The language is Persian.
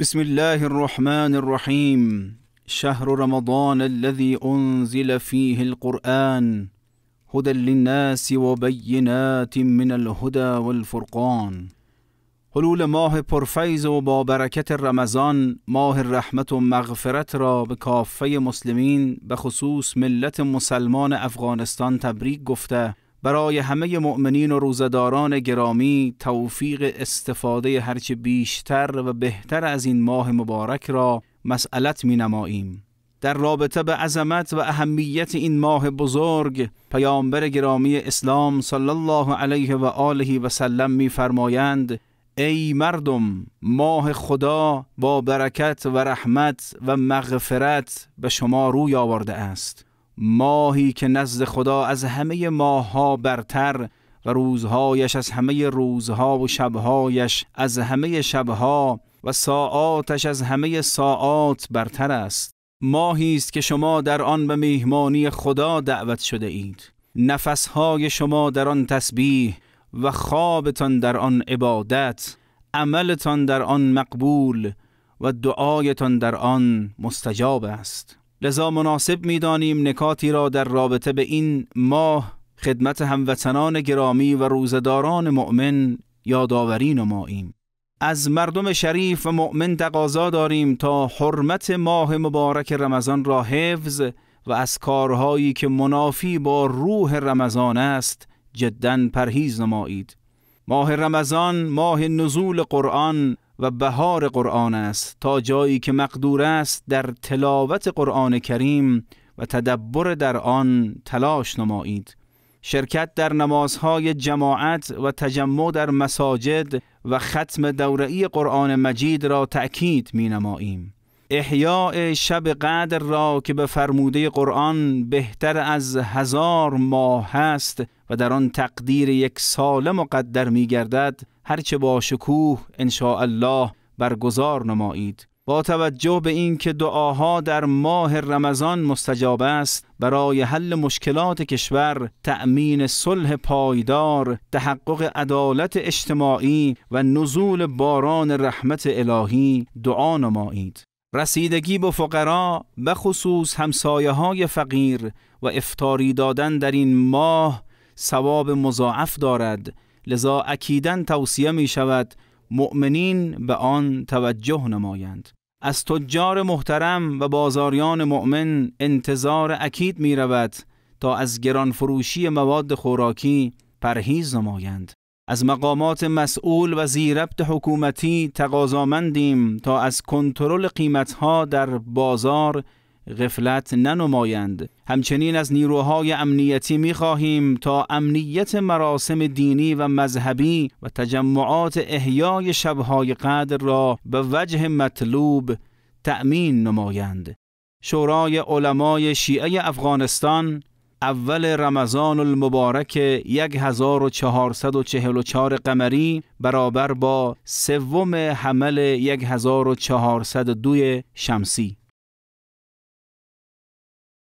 بسم الله الرحمن الرحيم شهر رمضان الذي انزل فيه القران هدى للناس وبينات من الهدى والفرقان حلول ماه پرفیض و با برکت رمضان ماه رحمت و مغفرت را به کافه مسلمین به خصوص ملت مسلمان افغانستان تبریک گفته برای همه مؤمنین و روزداران گرامی توفیق استفاده هرچه بیشتر و بهتر از این ماه مبارک را مسئلت می نماییم. در رابطه به عظمت و اهمیت این ماه بزرگ پیامبر گرامی اسلام صلی الله علیه و آله و سلم فرمایند ای مردم ماه خدا با برکت و رحمت و مغفرت به شما روی آورده است ماهی که نزد خدا از همه ها برتر و روزهایش از همه روزها و شبهایش از همه شبها و ساعاتش از همه ساعات برتر است ماهی است که شما در آن به میهمانی خدا دعوت شده اید نفسهای شما در آن تسبیح و خوابتان در آن عبادت عملتان در آن مقبول و دعایتان در آن مستجاب است لذا مناسب میدانیم نکاتی را در رابطه به این ماه خدمت هموطنان گرامی و روزداران مؤمن یادآوری نماییم از مردم شریف و مؤمن تقاضا داریم تا حرمت ماه مبارک رمضان را حفظ و از کارهایی که منافی با روح رمضان است جدا پرهیز نمایید ماه رمضان ماه نزول قرآن و بهار قرآن است تا جایی که مقدور است در تلاوت قرآن کریم و تدبر در آن تلاش نمایید شرکت در نمازهای جماعت و تجمع در مساجد و ختم دورعی قرآن مجید را تأکید می نماییم احیاء شب قدر را که به فرموده قرآن بهتر از هزار ماه است و در آن تقدیر یک سال مقدر می گردد هرچه با شکوه الله برگزار نمایید با توجه به اینکه دعاها در ماه رمضان مستجاب است برای حل مشکلات کشور تأمین صلح پایدار تحقق عدالت اجتماعی و نزول باران رحمت الهی دعا نمایید رسیدگی به فقرا به خصوص همسایه های فقیر و افتاری دادن در این ماه ثواب مضاعف دارد لذا اکیدن توصیه می شود مؤمنین به آن توجه نمایند از تجار محترم و بازاریان مؤمن انتظار اکید می رود تا از گرانفروشی مواد خوراکی پرهیز نمایند از مقامات مسئول و زیربط حکومتی تقاضامندیم تا از کنترل قیمتها در بازار غفلت ننمایند همچنین از نیروهای امنیتی می تا امنیت مراسم دینی و مذهبی و تجمعات احیای شبهای قدر را به وجه مطلوب تأمین نمایند شورای علمای شیعه افغانستان اول رمضان المبارک 1444 قمری برابر با سوم حمل 1402 شمسی